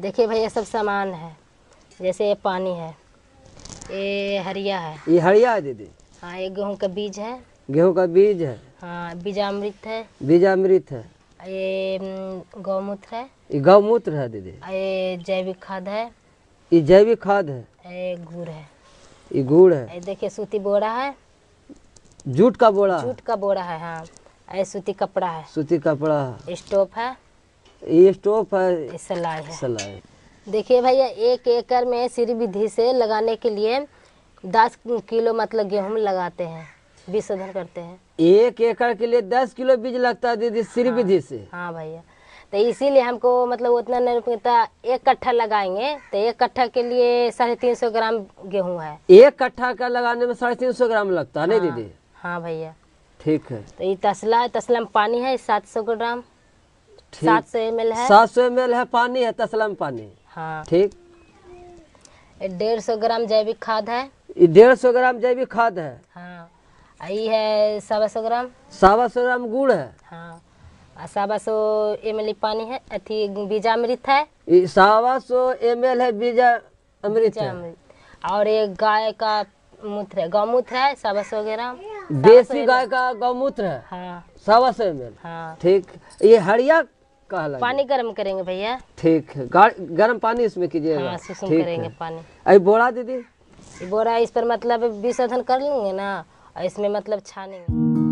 देखिए भाई ये सब सामान है जैसे ये पानी है ये हरिया है ये हरिया है दीदी हाँ ये गेहूँ का बीज है गेहूँ का बीज है हाँ बीजामृत है बीजामृत है ये गौमूत्र है ये गौमूत्र है दीदी ये जैविक खाद है ये जैविक खाद है ये गुड़ है ये गुड़ है देखिए सूती बोरा है जूट का बोरा जूट का बोरा है हाँ ये सूती कपड़ा है सूती कपड़ा है स्टोव है ये स्टोव है सलाह है सलाह देखिए भैया एक एकड़ में श्री विधि से लगाने के लिए दस किलो मतलब गेहूँ लगाते हैं बीज शोधन करते हैं एक एकड़ के लिए दस किलो बीज लगता है दीदी श्री हाँ, विधि से हाँ भैया तो इसीलिए हमको मतलब उतना नहीं रुकता एक कट्ठा लगाएंगे तो एक कट्ठा के लिए साढ़े तीन सौ ग्राम गेहूँ है एक कट्ठा का लगाने में साढ़े तीन सौ ग्राम लगता है हाँ, नहीं दीदी हाँ भैया ठीक है तो ये तसला तसला में पानी है सात सौ ग्राम सात सौ एम है सात सौ एम है पानी है तसलम पानी हाँ ठीक डेढ़ सौ ग्राम जैविक खाद है डेढ़ सौ ग्राम जैविक खाद है हाँ ये है सवा सौ ग्राम सवा सौ ग्राम गुड़ है हाँ सवा सौ एम पानी है अथी बीजा अमृत है सवा सौ एम है बीजा अमृत और ये गाय का मूत्र है गौमूत्र है सवा सौ ग्राम देसी गाय का गौमूत्र है हाँ सवा सौ एम एल हाँ। ठीक ये हरिया पानी गर्म करेंगे भैया ठीक है गर्म पानी इसमें कीजिएगा हाँ, करेंगे पानी अभी बोरा दीदी बोरा इस पर मतलब विसर्जन कर लेंगे ना और इसमें मतलब छानेंगे